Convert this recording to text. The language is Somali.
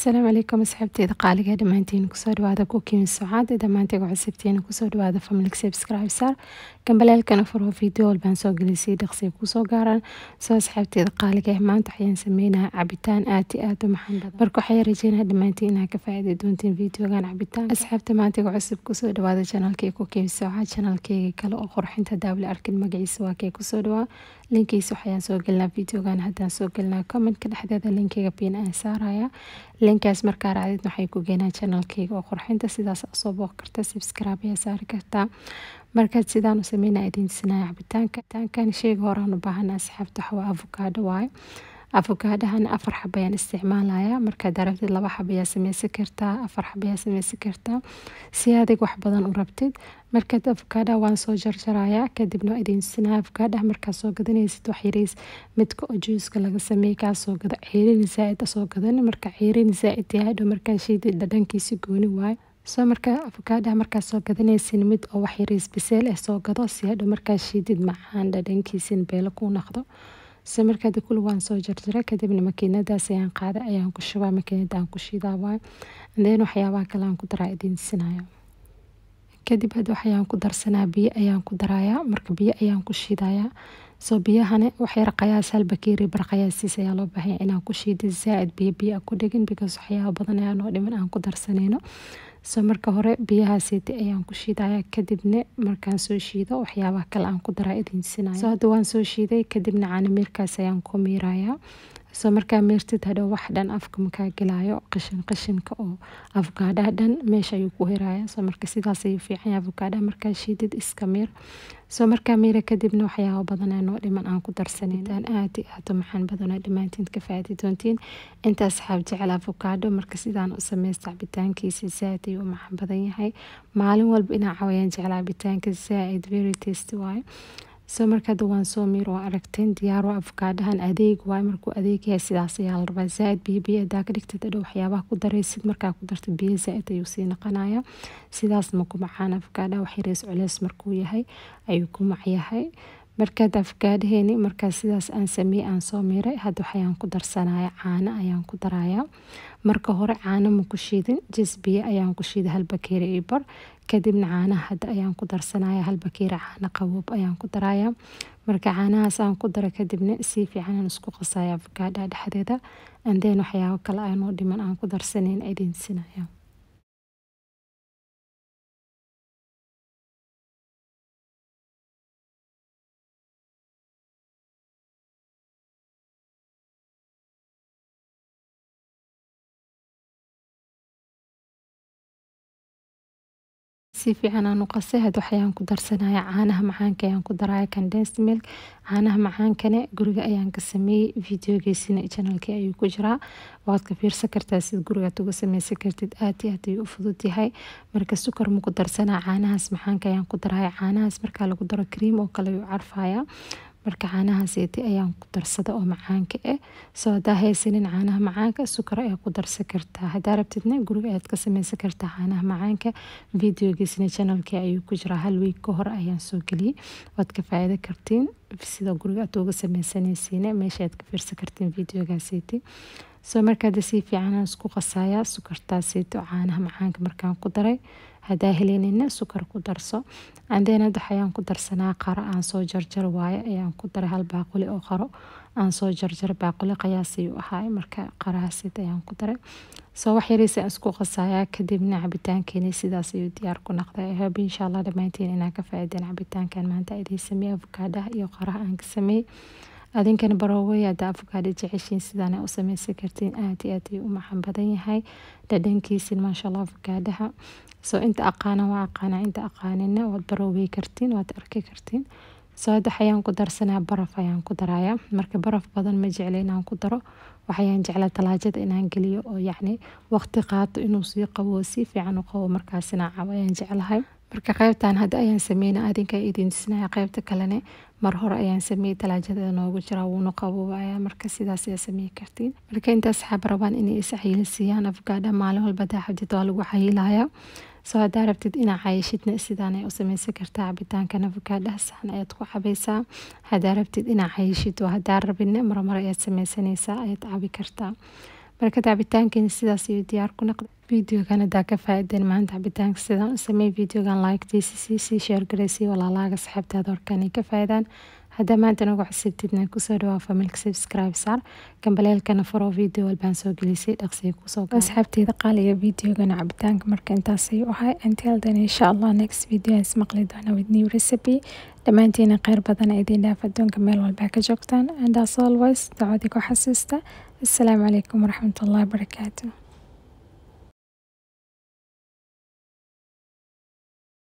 asalaamu calaykum asxaabteeda qaaliga dhammaantiin kusoo dhawaada kukiin socad dhammaanteega cusubteena kusoo dhawaada family subscribe gambaleelkana furho video walbaan soo gelisay dhaqsiga kusoo gaaraan soo asxaabteeda qaaliga maanta waxayaan sameynaa cabitaan aad i aad u badan marka waxay rajeynaa dhammaantiin inaa ka faa'iiday doonteen videogan cabitaan asxaabta maanteega cusub kusoo dhawaada janaalkii kukiin socad janaalkeyga kale oo qurxinta daawla arkin magaciisa waa kee kusoo dhawaa linkiisa waxayaan soo gelinaa videogan haddaan soo gelinaa commentka dhexdeeda linkeyga pin aan saaraya linkaas markaa raacdid waxay ku geenaa janalkeyga oo qurxinta sidaas soo booq karta sabscribe ayaa saari kartaa markaad sidaan u sameynaa sinaya cabitaanka sheega horaan u baahan asxaabta xawa avokaado waaye afokaadhahan afar xabayaan ayaan isticmaalaya markaad aragtid laba xab ayaa kartaa afar xab ayaa kartaa si adig wax badan u rabtid markaad afkaadhaha waan soo jarjarayaa kadibna waa idin markaad soo gadanaysid wax midka oo juuska laga sameeyey kaa gada ceyrin zaa'id soo gadan marka ceyrin zaa'id yahay dho markaa shiidid dhadhankiisi gooni waayo soo marka afakaadhaha markaad soo gadanaysin mid oo wax biseel ah soo gado si hadho markaa shiidid macaan dhadhankiisin beelo kuu naqdo isla markaada kul waan soo jarjara kadibna makiinadaas ayaan qaada ayaan ku shubaa makiinada aan ku shiidaa waay then waxyaabaha kale aan ku daraa idiin kadib hadda waxayaan ku darsanaa biyo ayaan ku darayaa marka biyo ayaan ku shiidayaa soo biyahana waxyar qayaas hal bakeeri bar ayaa loo baahaya inaan ku shiida zaa'id biyo biyo ku dhigin because waxyaaba badan ayaa dhiman aan ku darsanayno so marka hore biyahaa ayaan ku shiidaya kadibna markaan soo shiido waxyaabaha kale aan ku daraa idiinsinaya so hadda waan soo shiiday kadibna caana ayaan ku miiraya isla markaa meertid hadhow wax dhan afka makaa gelaayo qashin qashinka oo afkaadhaha dhan meesha ayuu ku heraaya soo marka sidaas ayuu fiicanya afkaadhaha markaa shiidid iska miir soo markaa miira kadibna waxyaaba badaneen oo dhiman aan ku darsanin aan aad i aad u badanoo dhammaantiin ka faadi doontiin inta asxaab jecel afkaadho marka sidaan u samaysta cabitaankiisa zaaid ayuu u badan yahay maalin walba inaa cawayaan jecel cabitaanka zaaid very tasty waaye soo markada waan soo miir waa aragteen diyaaro afkaadhahan ah adeeg waa markuu adeegyahay sidaas ayaa la rabaa id biyo biyo hadaa ka dhigtid adhow waxyaabaha ku daraysid markaa ku darta biyo id ayuu sii naqanaya sidaas ma ku macaan afkaadhaha wax yareys culeys markuu yahay ayuu ku macyahay markaad afkaadheeni markaa sidaas aan sameye aan soo miiray hadda waxayaan ku darsanaya caano ayaan ku daraya marka hore caano ma ku shiidin jes biyo ayaan ku shiiday hal bakeeri iyo bar kadibna caanaha hadda ayaan ku darsanaya hal bakeeri caano qaboob ayaan ku daraya marka caanahaas aan ku dara kadibna si fiican aan isku qasaya afkaadha dhexdeeda andeen waxyaabo kale aanoo dhiman aan ku darsanayn idin si fiican aan u qasay had waxayaan ku darsanaya caanaha macaanka ayaan ku daraya condensed milk caanaha macaankane guriga ayaan ka sameeyey videogiisina janalkii ayuu ku jiraa waad ka fiirsan kartaa sid gurigaad uga sameysan kartid aad iyo aad ayuu u fudud yahay marka sukar ma ku darsanaa caanahaas macaanka ayaan ku daraya caanahaas markaa lagu daro cream oo kale ayuu carfaya marka caanaha zeytun ayaan ku darsada oo macaanka ah soo hadaa haysanin caanaha macaanka sukar ayaa ku darsan kartaa hadaa rabtidna guriga ayaad ka sameysan kartaa caanaha macaanka videogiisna janalkii ayuu ku jiraa hal week ka hor ayaan soo geliyey waad ka faa'iida kartiin sida guriga aad uga sameysanaysiina meesha aad ka fiirsan kartiin videogaaseytii soo markaa si fiican isku qasaayaa sukartaaseyto caanaha macaanka markaan ku daray hadaa helenina sukar ku darso andeen hadda waxayaan ku darsanaa qaro aan soo jarjar waayo ayaan ku daray hal baaquli oo qaro aan soo jarjar baaquli qiyaas ayuu ahaa marka qarahasid ayaan ku daray soo wax yaraysa aan isku qasayaa kadibna cabitaankeeni sidaas ayuu diyaar ku naqday hobe insha allah dhammaantiin inaan ka faa'iideen cabitaankan maanta idiin sameeyey afkaadaha iyo qaraha aan ka sameeyey adinkana baroowey hadda afkaadha jeceshiin sidaana u sameysan kartiin aad iyo aad ayuu u macaan badan yahay dhadhankiisina maasha allah soo inta aqaanan waa aqaanaa inta aqaanina waad baroowey kartiin waad arki kartiin soo hadda waxayaan ku darsanaa baraf ayaan ku darayaa marka baraf badan ma jecla inaan ku daro waxayaan jeclaa talaajada inaan geliyo oo yacni waqti qaato inuu sii qabo oo sii fiican u qabo markaasina cab ayaan jeclahay marka qaybtan hadda ayaan sameyna adinka idin qeybta qaybta kalene mar hore ayaan sameeyey talaajada noogu jiraa wuuna qaboobaya marka sidaas ayaa sameyi kartiin marka intaas axaab rabaan inay is cayiilsiiyaan afgaadha maalin walba hadaa xabdid waa lagu cayiilaya soo haddaa rabtid inaa cayishidna sidaanay u sameysan kartaa cabitaankan afagaadha saxan ayaad ku cabaysaa hadaa rabtid inaa cayishid hadaa rabidna marmar ayaad sameysanaysaa ayaad cabi kartaa marka cabitaankeena sidaas iyo diyaar ku naqda videogan hadaa ka faaideen ideen maanta cabitaanka sidaan u sameey videogan like-tiisa sii sii sheergaraysiy walaalaaga saxaabtaada horkaan ay ka faa-idaan hadaa maanta nagu cusubtidna kusoo dhawaa familka subscribe saar gambaleelkana faroo video walbaan soo gelisay dhaqsiga kusoo asxaabteeda qaaliga videogana cabitaanka marka intaasay u ahay until then insha allah next video aan ismaqli doona with new recipe dhammaantiina kheyr badan idin dhaaf adduunka meel walba ka joogtaan and as always dacwadii ku xasuusta assalaamu calaykum waraxmatullahi wabarakaatu